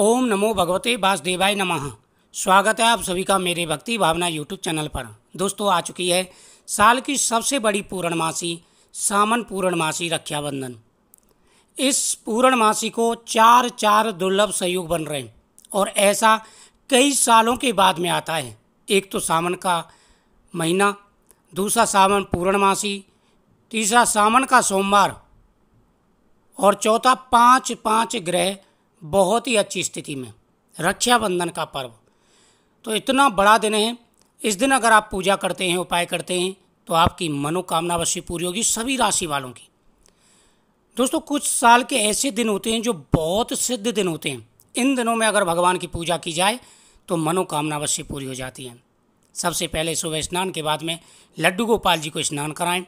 ओम नमो भगवते वासुदेवाय नमः स्वागत है आप सभी का मेरे भक्ति भावना यूट्यूब चैनल पर दोस्तों आ चुकी है साल की सबसे बड़ी पूर्णमासी सामन पूर्णमासी रक्षाबंधन इस पूर्णमासी को चार चार दुर्लभ सहयोग बन रहे हैं और ऐसा कई सालों के बाद में आता है एक तो सावन का महीना दूसरा सावन पूर्णमासी तीसरा सावन का सोमवार और चौथा पाँच पाँच ग्रह बहुत ही अच्छी स्थिति में रक्षाबंधन का पर्व तो इतना बड़ा दिन है इस दिन अगर आप पूजा करते हैं उपाय करते हैं तो आपकी मनोकामना अवश्य पूरी होगी सभी राशि वालों की दोस्तों कुछ साल के ऐसे दिन होते हैं जो बहुत सिद्ध दिन होते हैं इन दिनों में अगर भगवान की पूजा की जाए तो मनोकामना अवश्य पूरी हो जाती है सबसे पहले सुबह स्नान के बाद में लड्डू गोपाल जी को स्नान कराएं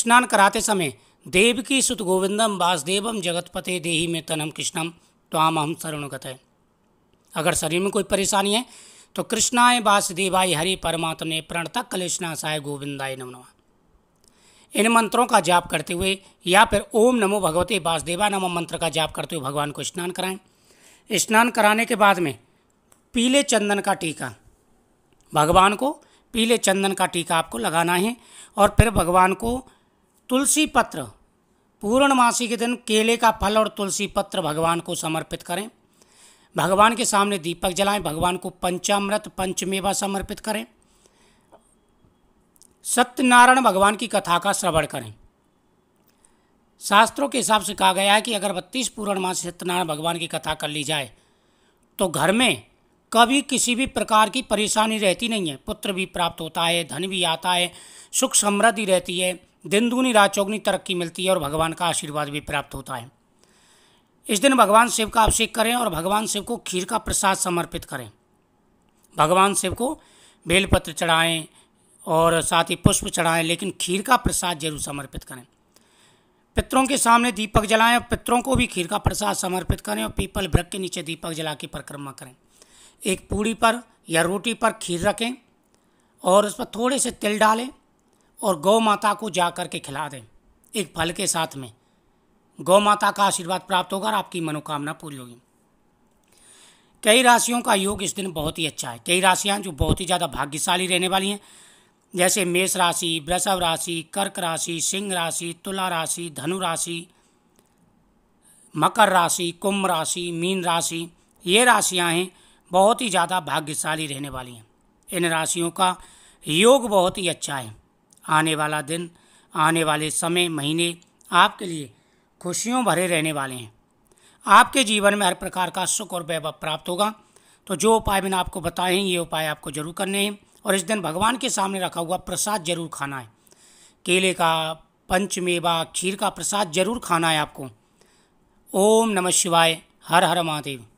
स्नान कराते समय देव की सुत गोविंदम वासदेवम जगतपते देही में तनम कृष्णम तो आम अहम शरणुगत है अगर शरीर में कोई परेशानी है तो कृष्णाय वासुदेवाय हरि ने प्रणतक प्रणता साय गोविंदाय नम नमा इन मंत्रों का जाप करते हुए या फिर ओम नमो भगवते वासुदेवा नमो मंत्र का जाप करते हुए भगवान को स्नान कराएं स्नान कराने के बाद में पीले चंदन का टीका भगवान को पीले चंदन का टीका आपको लगाना है और फिर भगवान को तुलसी पत्र पूर्णमासी के दिन केले का फल और तुलसी पत्र भगवान को समर्पित करें भगवान के सामने दीपक जलाएं भगवान को पंचामृत पंचमेवा समर्पित करें सत्यनारायण भगवान की कथा का श्रवण करें शास्त्रों के हिसाब से कहा गया है कि अगर बत्तीस पूर्णमासी सत्यनारायण भगवान की कथा कर ली जाए तो घर में कभी किसी भी प्रकार की परेशानी रहती नहीं है पुत्र भी प्राप्त होता है धन भी आता है सुख समृद्धि रहती है दिन दूनी रात चौगनी तरक्की मिलती है और भगवान का आशीर्वाद भी प्राप्त होता है इस दिन भगवान शिव का अभिषेक करें और भगवान शिव को खीर का प्रसाद समर्पित करें भगवान शिव को बेलपत्र चढ़ाएं और साथ ही पुष्प चढ़ाएं लेकिन खीर का प्रसाद जरूर समर्पित करें पितरों के सामने दीपक जलाएं और पितरों को भी खीर का प्रसाद समर्पित करें और पीपल वृक्ष के नीचे दीपक जला के परिक्रमा करें एक पूड़ी पर या रोटी पर खीर रखें और उस पर थोड़े से तिल डालें और गौ माता को जा करके खिला दें एक फल के साथ में गौ माता का आशीर्वाद प्राप्त होगा और आपकी मनोकामना पूरी होगी कई राशियों का योग इस दिन बहुत ही अच्छा है कई राशियाँ जो बहुत ही ज़्यादा भाग्यशाली रहने वाली हैं जैसे मेष राशि वृषभ राशि कर्क राशि सिंह राशि तुला राशि धनु राशि मकर राशि कुंभ राशि मीन राशि ये राशियाँ हैं बहुत ही ज़्यादा भाग्यशाली रहने वाली हैं इन राशियों का योग बहुत ही अच्छा है आने वाला दिन आने वाले समय महीने आपके लिए खुशियों भरे रहने वाले हैं आपके जीवन में हर प्रकार का सुख और वैभव प्राप्त होगा तो जो उपाय मैंने आपको बताए हैं ये उपाय आपको जरूर करने हैं और इस दिन भगवान के सामने रखा हुआ प्रसाद जरूर खाना है केले का पंचमेवा खीर का प्रसाद जरूर खाना है आपको ओम नमः शिवाय हर हर महादेव